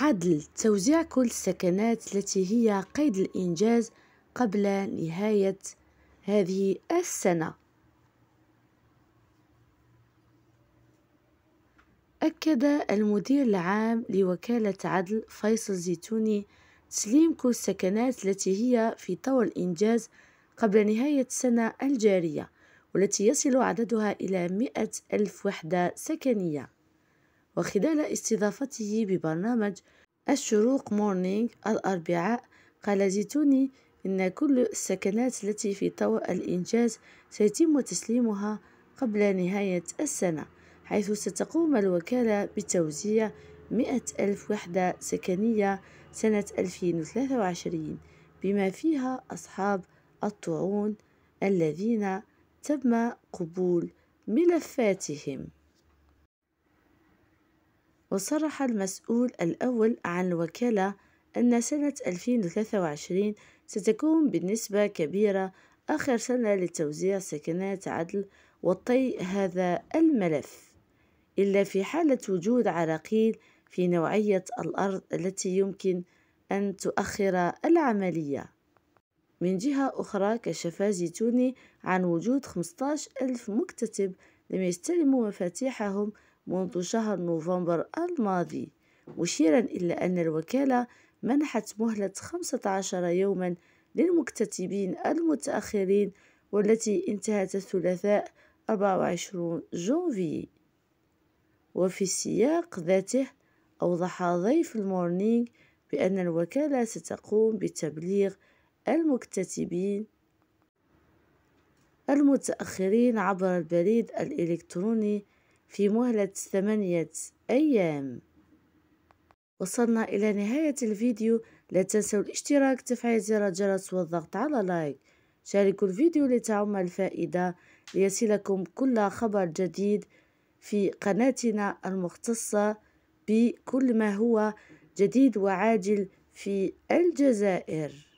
عدل توزيع كل السكنات التي هي قيد الإنجاز قبل نهاية هذه السنة أكد المدير العام لوكالة عدل فيصل زيتوني تسليم كل السكنات التي هي في طور الإنجاز قبل نهاية السنة الجارية والتي يصل عددها إلى مئة ألف وحدة سكنية وخلال استضافته ببرنامج الشروق مورنينغ الأربعاء قال زيتوني إن كل السكنات التي في طور الإنجاز سيتم تسليمها قبل نهاية السنة حيث ستقوم الوكالة بتوزيع 100 ألف وحدة سكنية سنة 2023 بما فيها أصحاب الطعون الذين تم قبول ملفاتهم وصرح المسؤول الأول عن الوكالة أن سنة 2023 ستكون بنسبة كبيرة آخر سنة لتوزيع سكنات عدل وطي هذا الملف إلا في حالة وجود عراقيل في نوعية الأرض التي يمكن أن تؤخر العملية من جهة أخرى كشف زيتوني عن وجود 15 ألف مكتتب لم يستلموا مفاتيحهم منذ شهر نوفمبر الماضي مشيرا إلى أن الوكالة منحت مهلة 15 يوما للمكتتبين المتأخرين والتي انتهت الثلاثاء 24 جونفي وفي السياق ذاته أوضح ضيف المورنينغ بأن الوكالة ستقوم بتبليغ المكتتبين المتأخرين عبر البريد الإلكتروني في مهلة ثمانية أيام وصلنا إلى نهاية الفيديو لا تنسوا الاشتراك تفعيل زر الجرس والضغط على لايك شاركوا الفيديو لتعم الفائدة ليصلكم كل خبر جديد في قناتنا المختصة بكل ما هو جديد وعاجل في الجزائر